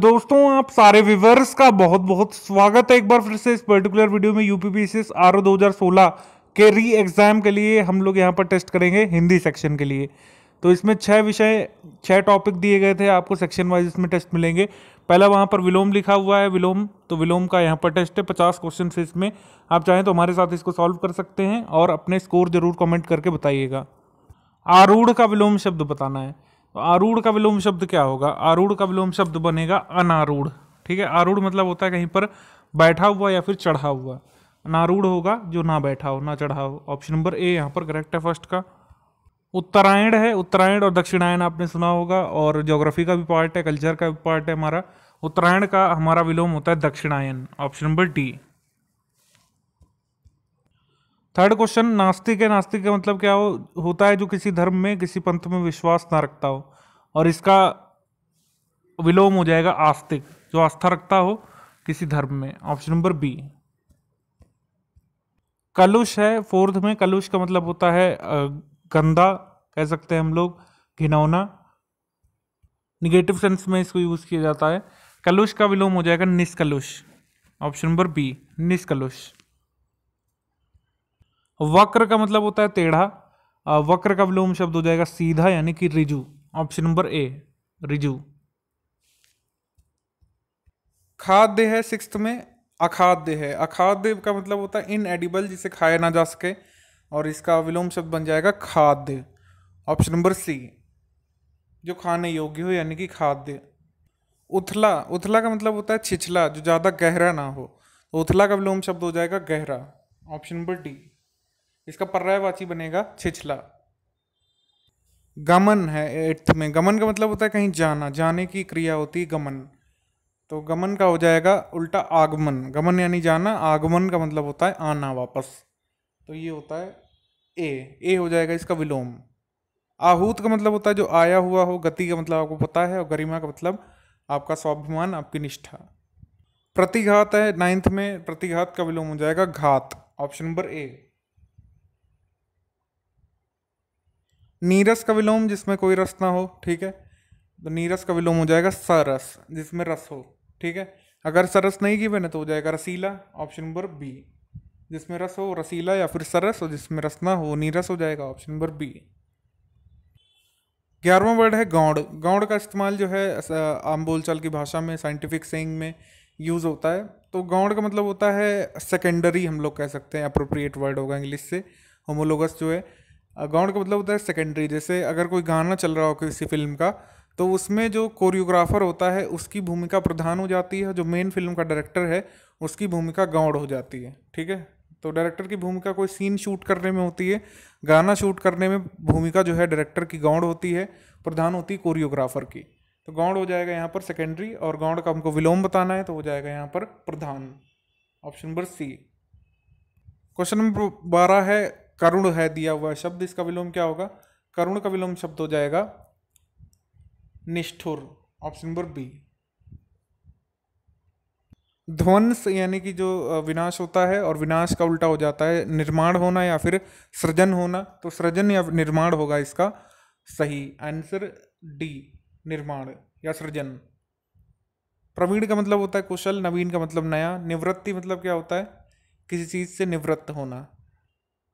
दोस्तों आप सारे विवर्स का बहुत बहुत स्वागत है एक बार फिर से इस पर्टिकुलर वीडियो में यूपीपीसीएस आरओ 2016 के री एग्ज़ाम के लिए हम लोग यहाँ पर टेस्ट करेंगे हिंदी सेक्शन के लिए तो इसमें छह विषय छह टॉपिक दिए गए थे आपको सेक्शन वाइज इसमें टेस्ट मिलेंगे पहला वहाँ पर विलोम लिखा हुआ है विलोम तो विलोम का यहाँ पर टेस्ट है पचास क्वेश्चन से इसमें आप चाहें तो हमारे साथ इसको सॉल्व कर सकते हैं और अपने स्कोर ज़रूर कॉमेंट करके बताइएगा आरूढ़ का विलोम शब्द बताना है तो आरूढ़ का विलोम शब्द क्या होगा आरूढ़ का विलोम शब्द बनेगा अनारूढ़ ठीक है आरूढ़ मतलब होता है कहीं पर बैठा हुआ या फिर चढ़ा हुआ अनारूढ़ होगा जो ना बैठा हो ना चढ़ा हो ऑप्शन नंबर ए यहाँ पर करेक्ट है फर्स्ट का उत्तरायण है उत्तरायण और दक्षिणायण आपने सुना होगा और ज्योग्राफी का भी पार्ट है कल्चर का भी पार्ट है हमारा उत्तरायण का हमारा विलोम होता है दक्षिणायन option number D third question नास्तिक है नास्तिक का मतलब क्या हो होता है जो किसी धर्म में किसी पंथ में विश्वास ना रखता हो और इसका विलोम हो जाएगा आस्तिक जो आस्था रखता हो किसी धर्म में ऑप्शन नंबर बी कलुष है फोर्थ में कलुष का मतलब होता है गंदा कह सकते हैं हम लोग घिनौना निगेटिव सेंस में इसको यूज़ किया जाता है कलुष का विलोम हो जाएगा निष्कलुष ऑप्शन नंबर बी निष्कलुष वक्र का मतलब होता है टेढ़ा वक्र का विलोम शब्द हो जाएगा सीधा यानी कि रिजू ऑप्शन नंबर ए रिजू खाद्य है सिक्स में अखाद्य है अखाद्य का मतलब होता है इन एडिबल जिसे खाया ना जा सके और इसका विलोम शब्द बन जाएगा खाद्य ऑप्शन नंबर सी जो खाने योग्य हो यानी कि खाद्य उथला उथला का मतलब होता है छिछला जो ज़्यादा गहरा ना हो तो उथला का विलोम शब्द हो जाएगा गहरा ऑप्शन नंबर डी इसका पर्यायवाची बनेगा छिछला गमन है एट्थ में गमन का मतलब होता है कहीं जाना जाने की क्रिया होती है गमन तो गमन का हो जाएगा उल्टा आगमन गमन यानी जाना आगमन का मतलब होता है आना वापस तो ये होता है ए ए हो जाएगा इसका विलोम आहूत का मतलब होता है जो आया हुआ हो गति का मतलब आपको पता है और गरिमा का मतलब आपका स्वाभिमान आपकी निष्ठा प्रतिघात है नाइन्थ में प्रतिघात का विलोम हो जाएगा घात ऑप्शन नंबर ए नीरस का विलोम जिसमें कोई रस ना हो ठीक है तो नीरस का विलोम हो जाएगा सरस जिसमें रस हो ठीक है अगर सरस नहीं की बने तो हो जाएगा रसीला ऑप्शन नंबर बी जिसमें रस हो रसीला या फिर सरस और जिसमें रस ना हो नीरस हो जाएगा ऑप्शन नंबर बी ग्यारहवा वर्ड है गौड़ गौड़ का इस्तेमाल जो है आम बोलचाल की भाषा में साइंटिफिक सेंग में यूज़ होता है तो गौड़ का मतलब होता है सेकेंडरी हम लोग कह सकते हैं अप्रोप्रिएट वर्ड होगा इंग्लिश से होमोलोगस जो है गाउंड का मतलब होता है सेकेंडरी जैसे अगर कोई गाना चल रहा हो किसी फिल्म का तो उसमें जो कोरियोग्राफर होता है उसकी भूमिका प्रधान हो जाती है जो मेन फिल्म का डायरेक्टर है उसकी भूमिका गौड़ हो जाती है ठीक है तो डायरेक्टर की भूमिका कोई सीन शूट करने में होती है गाना शूट करने में भूमिका जो है डायरेक्टर की गौड़ होती है प्रधान होती है कोरियोग्राफर की तो गौड़ हो जाएगा यहाँ पर सेकेंडरी और गौड़ का हमको विलोम बताना है तो हो जाएगा यहाँ पर प्रधान option number C question number बारह है करुण है दिया हुआ शब्द इसका विलोम क्या होगा करुण का विलोम शब्द हो जाएगा निष्ठुर ऑप्शन नंबर बी ध्वंस यानी कि जो विनाश होता है और विनाश का उल्टा हो जाता है निर्माण होना या फिर सृजन होना तो सृजन या निर्माण होगा इसका सही आंसर डी निर्माण या सृजन प्रवीण का मतलब होता है कुशल नवीन का मतलब नया निवृत्ति मतलब क्या होता है किसी चीज़ से निवृत्त होना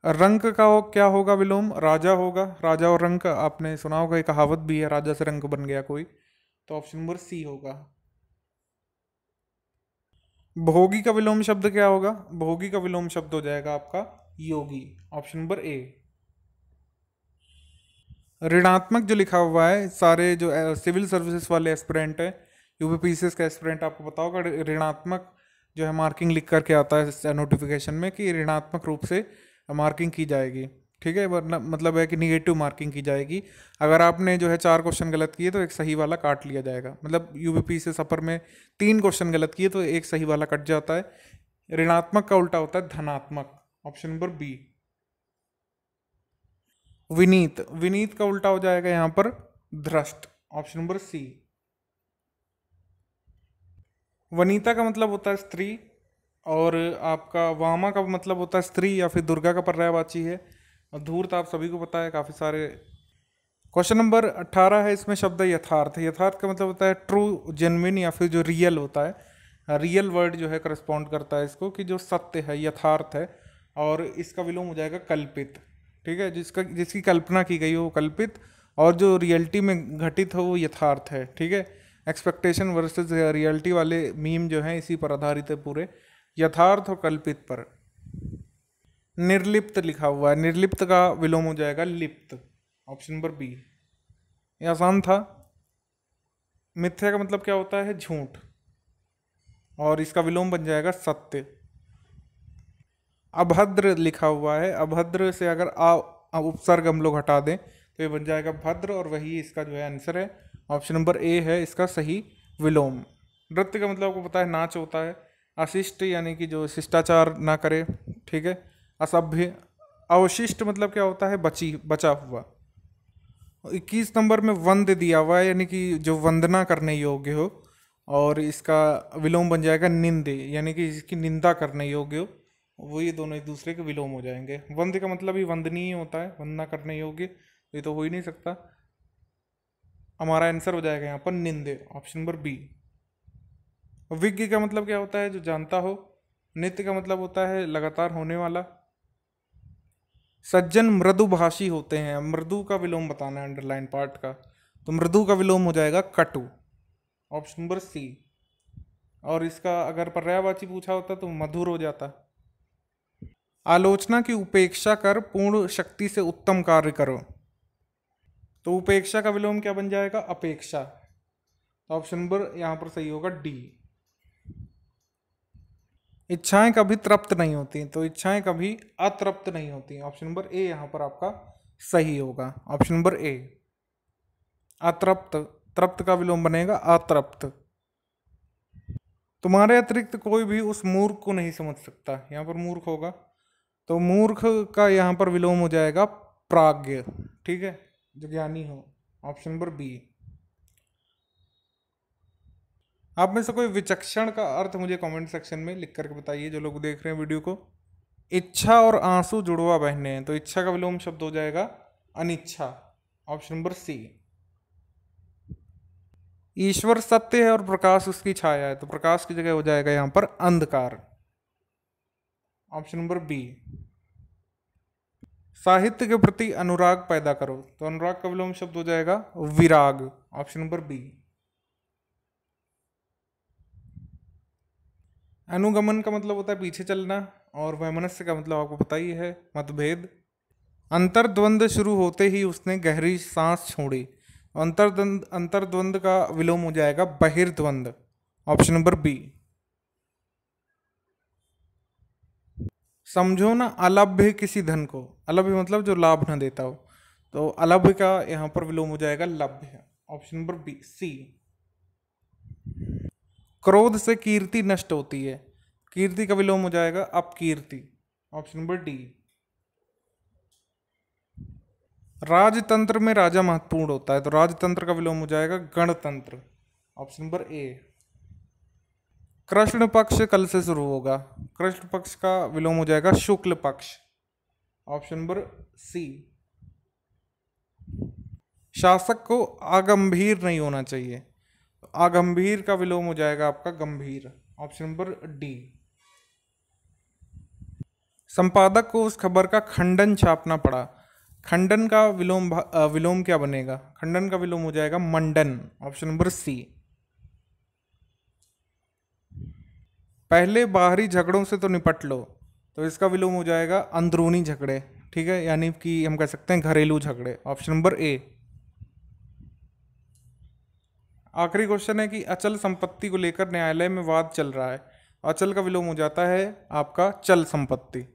रंक का हो, क्या होगा विलोम राजा होगा राजा और रंक आपने सुना होगा एक कहावत भी है राजा से रंक बन गया कोई तो ऑप्शन नंबर सी होगा भोगी का विलोम शब्द क्या होगा भोगी का विलोम शब्द हो जाएगा आपका योगी ऑप्शन नंबर ए ऋणात्मक जो लिखा हुआ है सारे जो सिविल सर्विसेज वाले एस्पिरेंट है यूपीपीसीएस का एस्पिरेंट आपको बताओ ऋणात्मक जो है मार्किंग लिख करके आता है नोटिफिकेशन में कि ऋणात्मक रूप से मार्किंग की जाएगी ठीक है वरना मतलब है कि निगेटिव मार्किंग की जाएगी अगर आपने जो है चार क्वेश्चन गलत किए तो एक सही वाला काट लिया जाएगा मतलब यूबीपी से सफ़र में तीन क्वेश्चन गलत किए तो एक सही वाला कट जाता है ऋणात्मक का उल्टा होता है धनात्मक ऑप्शन नंबर बी विनीत विनीत का उल्टा हो जाएगा यहां पर ध्रष्ट ऑप्शन नंबर सी वनीता का मतलब होता है स्त्री और आपका वामा का मतलब होता है स्त्री या फिर दुर्गा का पर्यायवाची है और धूर्त आप सभी को पता है काफ़ी सारे क्वेश्चन नंबर अट्ठारह है इसमें शब्द यथार्थ यथार्थ का मतलब होता है ट्रू जेनविन या फिर जो रियल होता है रियल वर्ड जो है करस्पॉन्ड करता है इसको कि जो सत्य है यथार्थ है और इसका विलोम हो जाएगा कल्पित ठीक है जिसका जिसकी कल्पना की गई हो कल्पित और जो रियलिटी में घटित हो वो यथार्थ है ठीक है एक्सपेक्टेशन वर्सेस रियलिटी वाले मीम जो हैं इसी पर आधारित है पूरे यथार्थ और कल्पित पर निर्लिप्त लिखा हुआ है निर्लिप्त का विलोम हो जाएगा लिप्त ऑप्शन नंबर बी ये आसान था मिथ्या का मतलब क्या होता है झूठ और इसका विलोम बन जाएगा सत्य अभद्र लिखा हुआ है अभद्र से अगर आ उपसर्ग हम लोग हटा दें तो ये बन जाएगा भद्र और वही इसका जो है आंसर है ऑप्शन नंबर ए है इसका सही विलोम नृत्य का मतलब आपको पता है नाच होता है अशिष्ट यानी कि जो शिष्टाचार ना करे ठीक है असभ्य अवशिष्ट मतलब क्या होता है बची बचा हुआ इक्कीस नंबर में वंद दिया हुआ है यानी कि जो वंदना करने योग्य हो और इसका विलोम बन जाएगा निंदे यानी कि इसकी निंदा करने योग्य हो वो ये दोनों एक दूसरे के विलोम हो जाएंगे वंद का मतलब ही वंदनीय होता है वंदना करने योग्य ये तो हो ही नहीं सकता हमारा आंसर हो जाएगा यहाँ पर निंदे ऑप्शन नंबर बी विज्ञ का मतलब क्या होता है जो जानता हो नित्य का मतलब होता है लगातार होने वाला सज्जन मृदुभाषी होते हैं मृदु का विलोम बताना है अंडरलाइन पार्ट का तो मृदु का विलोम हो जाएगा कटु ऑप्शन नंबर सी और इसका अगर पर्यायवाची पूछा होता तो मधुर हो जाता आलोचना की उपेक्षा कर पूर्ण शक्ति से उत्तम कार्य करो तो उपेक्षा का विलोम क्या बन जाएगा अपेक्षा तो ऑप्शन नंबर यहाँ पर सही होगा डी इच्छाएं कभी तृप्त नहीं होती तो इच्छाएं कभी अतृप्त नहीं होती ऑप्शन नंबर ए यहाँ पर आपका सही होगा ऑप्शन नंबर ए अतृप्त तृप्त का विलोम बनेगा अतृप्त तुम्हारे अतिरिक्त कोई भी उस मूर्ख को नहीं समझ सकता यहाँ पर मूर्ख होगा तो मूर्ख का यहाँ पर विलोम हो जाएगा प्राग्ञ ठीक है जो ज्ञानी हो ऑप्शन नंबर बी आप में से कोई विचक्षण का अर्थ मुझे कमेंट सेक्शन में लिख करके बताइए जो लोग देख रहे हैं वीडियो को इच्छा और आंसू जुड़वा बहने हैं तो इच्छा का विलोम शब्द हो जाएगा अनिच्छा ऑप्शन नंबर सी ईश्वर सत्य है और प्रकाश उसकी छाया है तो प्रकाश की जगह हो जाएगा यहां पर अंधकार ऑप्शन नंबर बी साहित्य के प्रति अनुराग पैदा करो तो अनुराग का विलोम शब्द हो जाएगा विराग ऑप्शन नंबर बी अनुगमन का मतलब होता है पीछे चलना और वैमनस्य का मतलब आपको पता ही है मतभेद अंतर्द्वंद शुरू होते ही उसने गहरी सांस छोड़ी अंतर्द्वंद अंतर्द्वंद का विलोम हो जाएगा बहिर्द्वंद ऑप्शन नंबर बी समझो ना अलभ्य किसी धन को अलभ्य मतलब जो लाभ ना देता हो तो अलभ्य का यहाँ पर विलोम हो जाएगा लभ्य ऑप्शन नंबर बी सी क्रोध से कीर्ति नष्ट होती है कीर्ति का विलोम हो जाएगा कीर्ति ऑप्शन नंबर डी राजतंत्र में राजा महत्वपूर्ण होता है तो राजतंत्र का विलोम हो जाएगा गणतंत्र ऑप्शन नंबर ए कृष्ण पक्ष कल से शुरू होगा कृष्ण पक्ष का विलोम हो जाएगा शुक्ल पक्ष ऑप्शन नंबर सी शासक को अगंभीर नहीं होना चाहिए अगंभीर का विलोम हो जाएगा आपका गंभीर ऑप्शन नंबर डी संपादक को उस खबर का खंडन छापना पड़ा खंडन का विलोम विलोम क्या बनेगा खंडन का विलोम हो जाएगा मंडन ऑप्शन नंबर सी पहले बाहरी झगड़ों से तो निपट लो तो इसका विलोम हो जाएगा अंदरूनी झगड़े ठीक है यानी कि हम कह सकते हैं घरेलू झगड़े ऑप्शन नंबर ए आखिरी क्वेश्चन है कि अचल संपत्ति को लेकर न्यायालय में वाद चल रहा है अचल का विलोम हो जाता है आपका चल संपत्ति